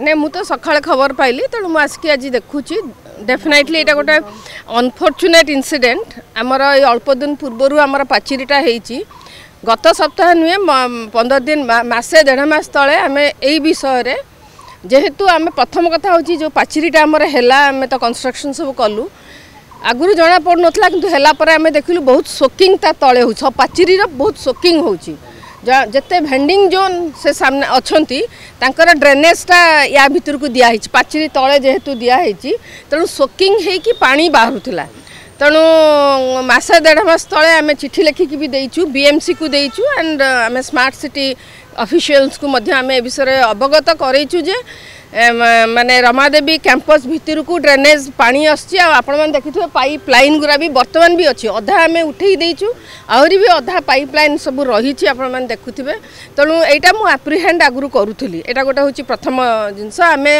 ନାଇଁ ମୁଁ ତ ସକାଳେ ଖବର ପାଇଲି ତେଣୁ ମୁଁ ଆସିକି ଆଜି ଦେଖୁଛି ଡେଫିନାଇଟଲି ଏଇଟା ଗୋଟେ ଅନଫର୍ଚୁନେଟ୍ ଇନସିଡେଣ୍ଟ ଆମର ଏଇ ଅଳ୍ପ ଦିନ ପୂର୍ବରୁ ଆମର ପାଚିରିଟା ହେଇଛି ଗତ ସପ୍ତାହ ନୁହେଁ ପନ୍ଦର ଦିନ ମାସେ ଦେଢ଼ ମାସ ତଳେ ଆମେ ଏଇ ବିଷୟରେ ଯେହେତୁ ଆମେ ପ୍ରଥମ କଥା ହେଉଛି ଯେଉଁ ପାଚିରିଟା ଆମର ହେଲା ଆମେ ତ କନଷ୍ଟ୍ରକ୍ସନ୍ ସବୁ କଲୁ ଆଗରୁ ଜଣାପଡ଼ୁନଥିଲା କିନ୍ତୁ ହେଲା ପରେ ଆମେ ଦେଖିଲୁ ବହୁତ ସୋକିଂ ତା ତଳେ ହେଉଛି ପାଚିରିର ବହୁତ ସୋକିଂ ହେଉଛି जिते भेंडिंग जोन से सामने अच्छा ड्रेनेजटा या भितर को दिखाई पचेरी तले जेहेतु दिखाई तेणु सोकिंग होने बाहर तेणु मसे देस तले आम चिठी लिखिकी भी देचु बीएमसी को देचु and um smart city officials को विषय अवगत कराइ মানে ରମାଦେବୀ କ୍ୟାମ୍ପସ୍ ଭିତରକୁ ଡ୍ରେନେଜ୍ ପାଣି ଆସୁଛି ଆଉ ଆପଣମାନେ ଦେଖିଥିବେ ପାଇପ୍ ଲାଇନ୍ ଗୁରା ବି ବର୍ତ୍ତମାନ ବି ଅଛି ଅଧା ଆମେ ଉଠେଇ ଦେଇଛୁ ଆହୁରି ବି ଅଧା ପାଇପ୍ ଲାଇନ୍ ସବୁ ରହିଛି ଆପଣମାନେ ଦେଖୁଥିବେ ତେଣୁ ଏଇଟା ମୁଁ ଆପ୍ରିହେଣ୍ଡ ଆଗରୁ କରୁଥିଲି ଏଇଟା ଗୋଟେ ହେଉଛି ପ୍ରଥମ ଜିନିଷ ଆମେ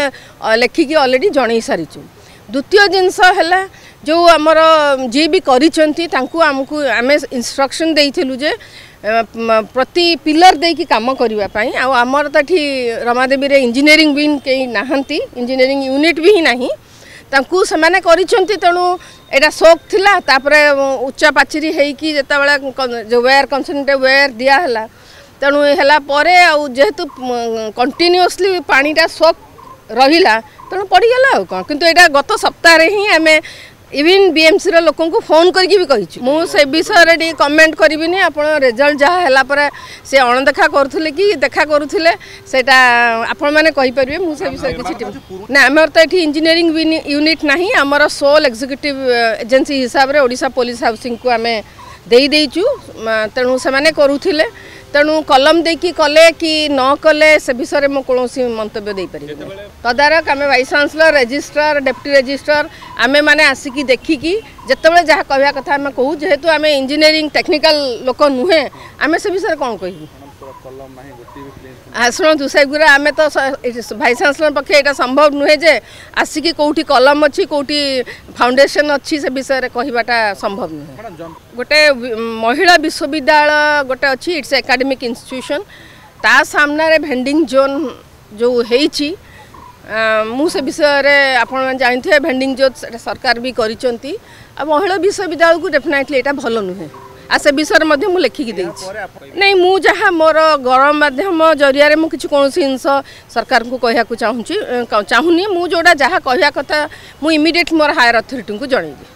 ଲେଖିକି ଅଲରେଡ଼ି ଜଣେଇ ସାରିଛୁ ଦ୍ୱିତୀୟ ଜିନିଷ ହେଲା जो आम जी भी करमक इनस्ट्रक्शन दे प्रति पिलर दे कि कम करने आमर तो ठीक रमादेवी इंजीनियरी भी कहीं ना इंजीनियरी यूनिट भी ही ना से तेणु एटा सोक उच्चा पाचेरी होतेबाला जो वेयर कनसेंट्रेट वेयर दिहला तेणु जेहेतु कंटिन्यूसली पाटा सोक रहा तेणु पड़गला कौन कितु यहाँ गत सप्ताह ही आम इवन बीएमसी लोक को फोन करके विषय कमेंट करी आपजल्ट जहाँ है से अणदेखा कर देखा करूटा आपर मुझे किसी ना आम तो ये इंजीनियरी यूनिट ना आम सोल एक्जिक्यूट एजेन्सी हिसाब से ओडा पुलिस हाउसी को आम दे तेणु से मैंने करूँ तेणु कलम देखी कले कि न कले से विषय में कौनसी मंत्य देपर तदारख um vice chancellor registrar deputy registrar um मैंने आसिकी देखिकी जितेबाला जहाँ कह कथा कहूँ जेहेतु आम इंजीनियरी टेक्निकाल लोक नुहे आम से विषय में कौन कह ଶୁଣନ୍ତୁ ସେଗୁଡ଼ା ଆମେ ତ ଭାଇସ୍ ଚାନ୍ସଲର ପକ୍ଷେ ଏଇଟା ସମ୍ଭବ ନୁହେଁ ଯେ ଆସିକି କେଉଁଠି କଲମ ଅଛି କେଉଁଠି ଫାଉଣ୍ଡେସନ୍ ଅଛି ସେ ବିଷୟରେ କହିବାଟା ସମ୍ଭବ ନୁହେଁ ଗୋଟେ ମହିଳା ବିଶ୍ୱବିଦ୍ୟାଳୟ ଗୋଟେ ଅଛି ଇଟ୍ସ ଏକାଡେମିକ୍ ଇନଷ୍ଟିଟ୍ୟୁସନ୍ ତା ସାମ୍ନାରେ ଭେଣ୍ଡିଂ ଜୋନ୍ ଯେଉଁ ହେଇଛି ମୁଁ ସେ ବିଷୟରେ ଆପଣମାନେ ଜାଣିଥିବେ ଭେଣ୍ଡିଂ ଜୋନ୍ ସେଟା ସରକାର ବି କରିଛନ୍ତି ଆଉ ମହିଳା ବିଶ୍ୱବିଦ୍ୟାଳୟକୁ ଡେଫିନାଇଟଲି ଏଇଟା ଭଲ ନୁହେଁ आ से विषय में लिखिकी नहीं मुझे मोर गणमाम जरिया मुझे कौन जिन सरकार को कहवाक चाहूँ चाहूनी मुझा जहाँ कहता मुझ मोर हायर अथरीटी को जनईबी